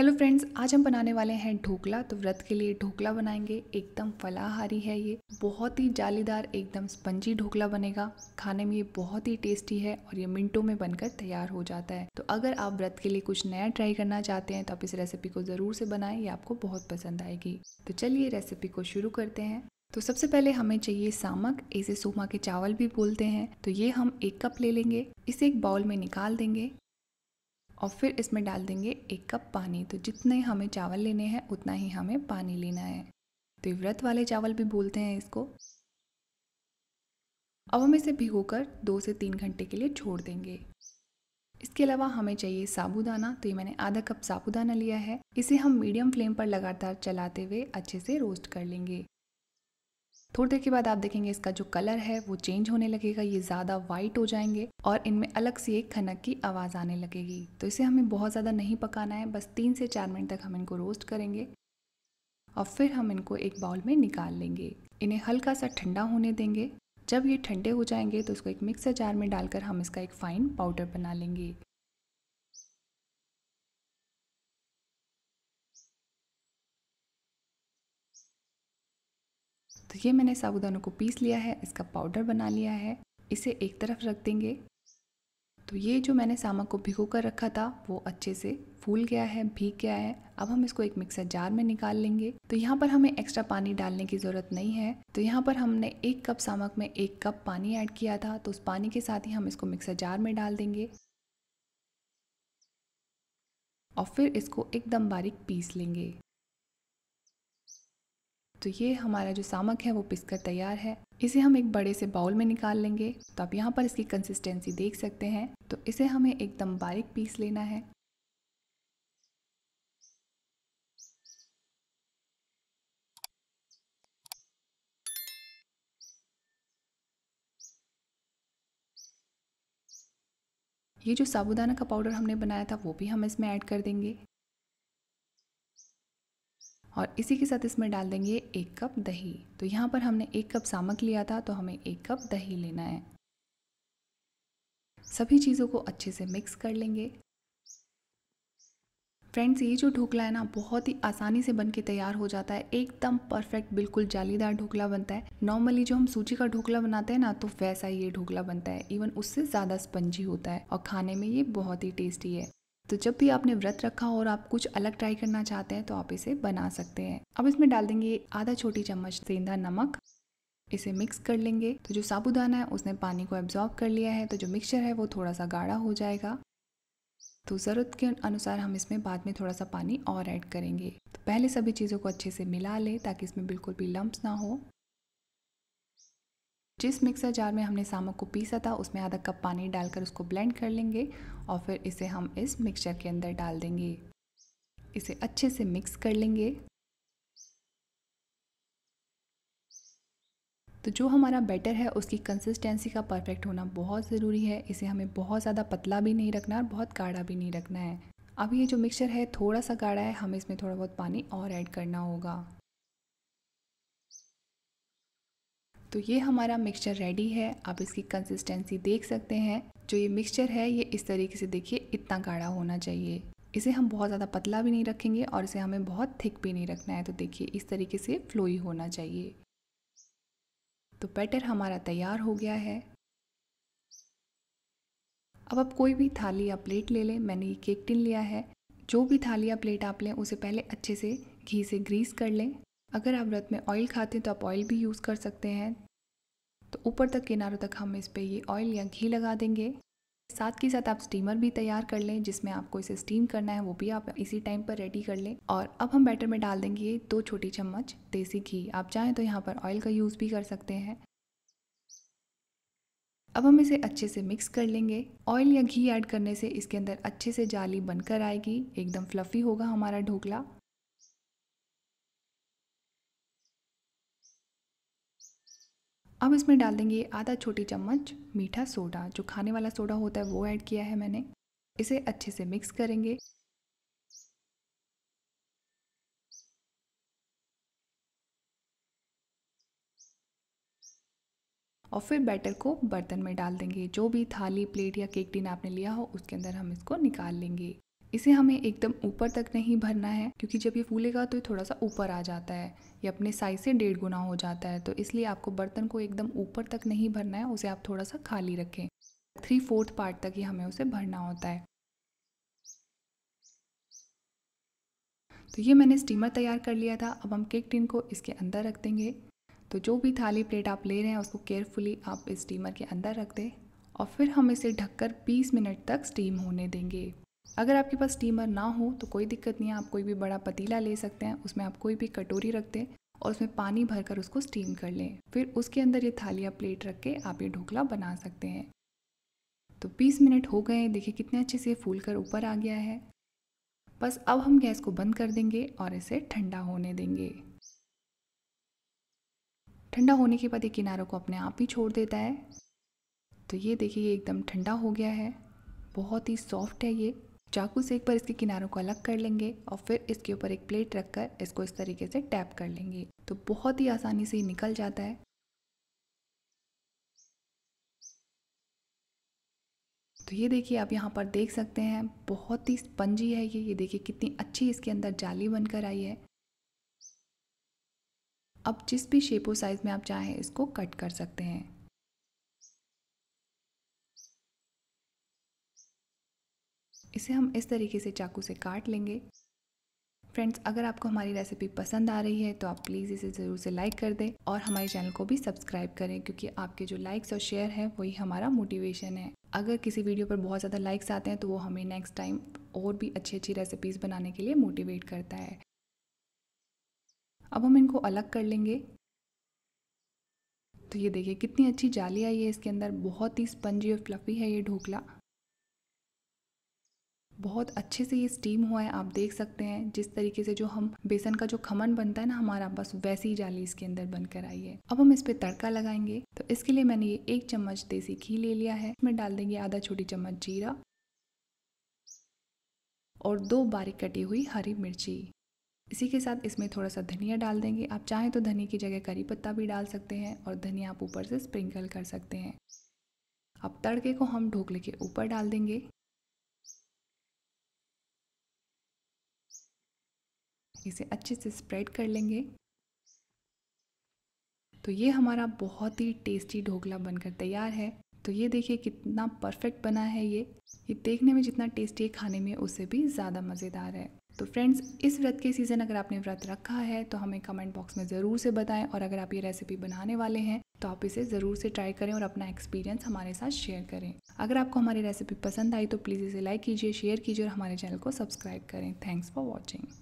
hello friends आज हम बनाने वाले हैं ढोकला तो व्रत के लिए ढोकला बनाएंगे एकदम फलाहारी है ये बहुत ही जालीदार एकदम स्पंजी ढोकला बनेगा खाने में ये बहुत ही टेस्टी है और ये मिनटों में बनकर तैयार हो जाता है तो अगर आप व्रत के लिए कुछ नया ट्राई करना चाहते हैं तो आप इस रेसिपी को ज़रूर से बनाएं ये आपको बहुत पसंद आएगी तो चलिए रेसिपी को शुरू करते हैं तो सबसे पहले हमें चाहिए सामक इसे सोमा के चावल भी बोलते हैं तो ये हम एक कप ले लेंगे इसे एक बाउल में निकाल देंगे और फिर इसमें डाल देंगे एक कप पानी तो जितने हमें चावल लेने हैं उतना ही हमें पानी लेना है तो व्रत वाले चावल भी बोलते हैं इसको अब हम इसे भिगोकर दो से तीन घंटे के लिए छोड़ देंगे इसके अलावा हमें चाहिए साबूदाना तो ये मैंने आधा कप साबूदाना लिया है इसे हम मीडियम फ्लेम पर लगातार चलाते हुए अच्छे से रोस्ट कर लेंगे थोड़ी देर के बाद आप देखेंगे इसका जो कलर है वो चेंज होने लगेगा ये ज़्यादा वाइट हो जाएंगे और इनमें अलग से एक खनक की आवाज़ आने लगेगी तो इसे हमें बहुत ज़्यादा नहीं पकाना है बस तीन से चार मिनट तक हम इनको रोस्ट करेंगे और फिर हम इनको एक बाउल में निकाल लेंगे इन्हें हल्का सा ठंडा होने देंगे जब ये ठंडे हो जाएंगे तो इसको एक मिक्सर जार में डालकर हम इसका एक फ़ाइन पाउडर बना लेंगे तो ये मैंने साबुदानों को पीस लिया है इसका पाउडर बना लिया है इसे एक तरफ रख देंगे तो ये जो मैंने सामा को भिगो कर रखा था वो अच्छे से फूल गया है भीग गया है अब हम इसको एक मिक्सर जार में निकाल लेंगे तो यहाँ पर हमें एक्स्ट्रा पानी डालने की ज़रूरत नहीं है तो यहाँ पर हमने एक कप सामक में एक कप पानी ऐड किया था तो उस पानी के साथ ही हम इसको मिक्सर जार में डाल देंगे और फिर इसको एकदम बारीक पीस लेंगे तो ये हमारा जो सामक है वो पिसकर तैयार है इसे हम एक बड़े से बाउल में निकाल लेंगे तो आप यहाँ पर इसकी कंसिस्टेंसी देख सकते हैं तो इसे हमें एकदम बारीक पीस लेना है ये जो साबुदाना का पाउडर हमने बनाया था वो भी हम इसमें ऐड कर देंगे और इसी के साथ इसमें डाल देंगे एक कप दही तो यहाँ पर हमने एक कप सामक लिया था तो हमें एक कप दही लेना है सभी चीज़ों को अच्छे से मिक्स कर लेंगे फ्रेंड्स ये जो ढोकला है ना बहुत ही आसानी से बन के तैयार हो जाता है एकदम परफेक्ट बिल्कुल जालीदार ढोकला बनता है नॉर्मली जो हम सूजी का ढोकला बनाते हैं ना तो वैसा ही ये ढोकला बनता है इवन उससे ज़्यादा स्पंजी होता है और खाने में ये बहुत ही टेस्टी है तो जब भी आपने व्रत रखा हो और आप कुछ अलग ट्राई करना चाहते हैं तो आप इसे बना सकते हैं अब इसमें डाल देंगे आधा छोटी चम्मच सेंधा नमक इसे मिक्स कर लेंगे तो जो साबुदाना है उसने पानी को एब्जॉर्ब कर लिया है तो जो मिक्सचर है वो थोड़ा सा गाढ़ा हो जाएगा तो ज़रूरत के अनुसार हम इसमें बाद में थोड़ा सा पानी और ऐड करेंगे तो पहले सभी चीज़ों को अच्छे से मिला लें ताकि इसमें बिल्कुल भी लम्ब ना हो जिस मिक्सर जार में हमने सामक को पीसा था उसमें आधा कप पानी डालकर उसको ब्लेंड कर लेंगे और फिर इसे हम इस मिक्सचर के अंदर डाल देंगे इसे अच्छे से मिक्स कर लेंगे तो जो हमारा बैटर है उसकी कंसिस्टेंसी का परफेक्ट होना बहुत ज़रूरी है इसे हमें बहुत ज़्यादा पतला भी नहीं रखना और बहुत गाढ़ा भी नहीं रखना है अब ये जो मिक्सचर है थोड़ा सा गाढ़ा है हमें इसमें थोड़ा बहुत पानी और ऐड करना होगा तो ये हमारा मिक्सचर रेडी है आप इसकी कंसिस्टेंसी देख सकते हैं जो ये मिक्सचर है ये इस तरीके से देखिए इतना गाढ़ा होना चाहिए इसे हम बहुत ज़्यादा पतला भी नहीं रखेंगे और इसे हमें बहुत थिक भी नहीं रखना है तो देखिए इस तरीके से फ्लोई होना चाहिए तो बैटर हमारा तैयार हो गया है अब आप कोई भी थाली या प्लेट ले लें मैंने ये केक टिन लिया है जो भी थाली या प्लेट आप लें उसे पहले अच्छे से घी से ग्रीस कर लें अगर आप व्रत में ऑयल खाते हैं तो आप ऑयल भी यूज़ कर सकते हैं तो ऊपर तक किनारों तक हम इस पर ये ऑयल या घी लगा देंगे साथ के साथ आप स्टीमर भी तैयार कर लें जिसमें आपको इसे स्टीम करना है वो भी आप इसी टाइम पर रेडी कर लें और अब हम बैटर में डाल देंगे दो तो छोटी चम्मच देसी घी आप चाहें तो यहाँ पर ऑयल का यूज़ भी कर सकते हैं अब हम इसे अच्छे से मिक्स कर लेंगे ऑयल या घी ऐड करने से इसके अंदर अच्छे से जाली बनकर आएगी एकदम फ्लफ़ी होगा हमारा ढोकला अब इसमें डाल देंगे आधा छोटी चम्मच मीठा सोडा जो खाने वाला सोडा होता है वो ऐड किया है मैंने इसे अच्छे से मिक्स करेंगे और फिर बैटर को बर्तन में डाल देंगे जो भी थाली प्लेट या केक टिन आपने लिया हो उसके अंदर हम इसको निकाल लेंगे इसे हमें एकदम ऊपर तक नहीं भरना है क्योंकि जब ये फूलेगा तो ये थोड़ा सा ऊपर आ जाता है ये अपने साइज से डेढ़ गुना हो जाता है तो इसलिए आपको बर्तन को एकदम ऊपर तक नहीं भरना है उसे आप थोड़ा सा खाली रखें थ्री फोर्थ पार्ट तक ही हमें उसे भरना होता है तो ये मैंने स्टीमर तैयार कर लिया था अब हम केक टिन को इसके अंदर रख देंगे तो जो भी थाली प्लेट आप ले रहे हैं उसको केयरफुली आप इस स्टीमर के अंदर रख दें और फिर हम इसे ढककर 20 मिनट तक स्टीम होने देंगे अगर आपके पास स्टीमर ना हो तो कोई दिक्कत नहीं है आप कोई भी बड़ा पतीला ले सकते हैं उसमें आप कोई भी कटोरी रख दें और उसमें पानी भरकर उसको स्टीम कर लें फिर उसके अंदर ये थालिया प्लेट रख के आप ये ढोकला बना सकते हैं तो 20 मिनट हो गए देखिए कितने अच्छे से फूल कर ऊपर आ गया है बस अब हम गैस को बंद कर देंगे और इसे ठंडा होने देंगे ठंडा होने के बाद ये किनारों को अपने आप ही छोड़ देता है तो ये देखिए ये एकदम ठंडा हो गया है बहुत ही सॉफ्ट है ये चाकू से एक बार इसके किनारों को अलग कर लेंगे और फिर इसके ऊपर एक प्लेट रखकर इसको इस तरीके से टैप कर लेंगे तो बहुत ही आसानी से ये निकल जाता है तो ये देखिए आप यहाँ पर देख सकते हैं बहुत ही स्पंजी है ये ये देखिए कितनी अच्छी इसके अंदर जाली बनकर आई है अब जिस भी शेप और साइज़ में आप चाहें इसको कट कर सकते हैं इसे हम इस तरीके से चाकू से काट लेंगे फ्रेंड्स अगर आपको हमारी रेसिपी पसंद आ रही है तो आप प्लीज़ इसे ज़रूर से लाइक कर दें और हमारे चैनल को भी सब्सक्राइब करें क्योंकि आपके जो लाइक्स और शेयर हैं वही हमारा मोटिवेशन है अगर किसी वीडियो पर बहुत ज़्यादा लाइक्स आते हैं तो वो हमें नेक्स्ट टाइम और भी अच्छी अच्छी रेसिपीज़ बनाने के लिए मोटिवेट करता है अब हम इनको अलग कर लेंगे तो ये देखिए कितनी अच्छी जाली आई है इसके अंदर बहुत ही स्पंजी और फ्लफ़ी है ये ढोकला बहुत अच्छे से ये स्टीम हुआ है आप देख सकते हैं जिस तरीके से जो हम बेसन का जो खमन बनता है ना हमारा बस वैसी ही जाली इसके अंदर बनकर आई है अब हम इस पर तड़का लगाएंगे तो इसके लिए मैंने ये एक चम्मच देसी घी ले लिया है इसमें डाल देंगे आधा छोटी चम्मच जीरा और दो बारीक कटी हुई हरी मिर्ची इसी के साथ इसमें थोड़ा सा धनिया डाल देंगे आप चाहें तो धनिया की जगह करी पत्ता भी डाल सकते हैं और धनिया आप ऊपर से स्प्रिंकल कर सकते हैं अब तड़के को हम ढोकले के ऊपर डाल देंगे इसे अच्छे से स्प्रेड कर लेंगे तो ये हमारा बहुत ही टेस्टी ढोकला बनकर तैयार है तो ये देखिए कितना परफेक्ट बना है ये ये देखने में जितना टेस्टी है खाने में उससे भी ज़्यादा मज़ेदार है तो फ्रेंड्स इस व्रत के सीज़न अगर आपने व्रत रखा है तो हमें कमेंट बॉक्स में ज़रूर से बताएं और अगर आप ये रेसिपी बनाने वाले हैं तो आप इसे ज़रूर से ट्राई करें और अपना एक्सपीरियंस हमारे साथ शेयर करें अगर आपको हमारी रेसिपी पसंद आई तो प्लीज़ इसे लाइक कीजिए शेयर कीजिए और हमारे चैनल को सब्सक्राइब करें थैंक्स फॉर वॉचिंग